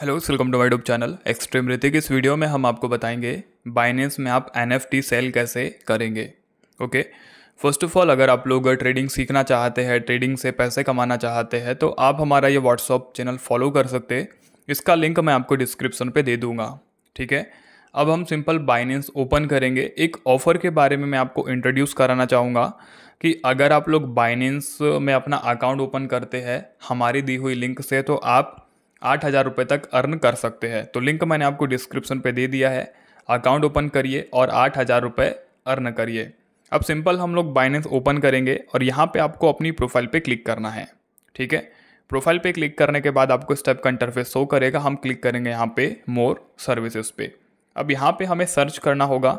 hello welcome to my channel extreme Hrithik इस video में हम आपको बताएंगे बाइनेंस में आप एन सेल कैसे करेंगे ओके फर्स्ट ऑफ ऑल अगर आप लोग ट्रेडिंग सीखना चाहते हैं ट्रेडिंग से पैसे कमाना चाहते हैं तो आप हमारा ये व्हाट्सअप चैनल फॉलो कर सकते हैं इसका लिंक मैं आपको डिस्क्रिप्शन पर दे दूंगा ठीक है अब हम सिंपल बाइनेंस ओपन करेंगे एक ऑफ़र के बारे में मैं आपको इंट्रोड्यूस कराना चाहूँगा कि अगर आप लोग बाइनेंस में अपना अकाउंट ओपन करते हैं हमारी दी हुई लिंक से तो आप आठ हज़ार रुपये तक अर्न कर सकते हैं तो लिंक मैंने आपको डिस्क्रिप्शन पे दे दिया है अकाउंट ओपन करिए और आठ हज़ार रुपये अर्न करिए अब सिंपल हम लोग बाइनेंस ओपन करेंगे और यहाँ पे आपको अपनी प्रोफाइल पे क्लिक करना है ठीक है प्रोफाइल पे क्लिक करने के बाद आपको स्टेप का इंटरफेस शो करेगा हम क्लिक करेंगे यहाँ पे मोर सर्विसेज पे अब यहाँ पे हमें सर्च करना होगा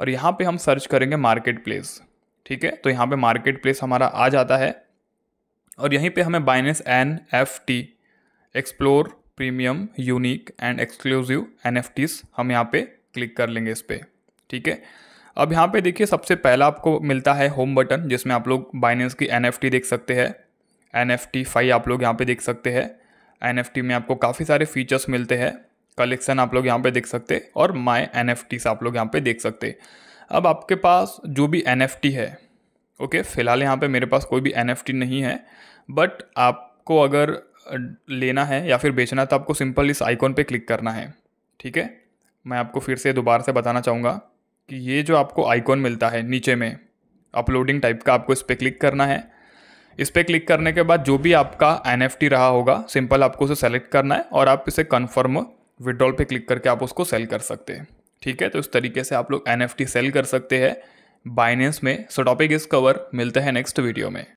और यहाँ पे हम सर्च करेंगे मार्केट प्लेस ठीक है तो यहाँ पे मार्केट प्लेस हमारा आ जाता है और यहीं पे हमें Binance N F T explore premium unique and exclusive एन हम यहाँ पे क्लिक कर लेंगे इस पर ठीक है अब यहाँ पे देखिए सबसे पहला आपको मिलता है होम बटन जिसमें आप लोग बाइनेंस की एन देख सकते हैं एन एफ टी फाइव आप लोग यहाँ पे देख सकते हैं एन एफ टी में आपको काफ़ी सारे फीचर्स मिलते हैं कलेक्शन आप लोग यहाँ पे देख सकते हैं और माई एन एफ टीस आप लोग यहाँ पे देख सकते हैं अब आपके पास जो भी एन एफ टी है ओके फिलहाल यहाँ पे मेरे पास कोई भी एन एफ टी नहीं है बट आपको अगर लेना है या फिर बेचना है तो आपको सिंपल इस आइकॉन पे क्लिक करना है ठीक है मैं आपको फिर से दोबारा से बताना चाहूँगा कि ये जो आपको आइकॉन मिलता है नीचे में अपलोडिंग टाइप का आपको इस पर क्लिक करना है इस पर क्लिक करने के बाद जो भी आपका एन रहा होगा सिंपल आपको उसे सेलेक्ट करना है और आप इसे कन्फर्म विड्रॉल पे क्लिक करके आप उसको सेल कर सकते हैं ठीक है तो इस तरीके से आप लोग एन सेल कर सकते हैं बाइनेंस में सो टॉपिक इस कवर मिलते हैं नेक्स्ट वीडियो में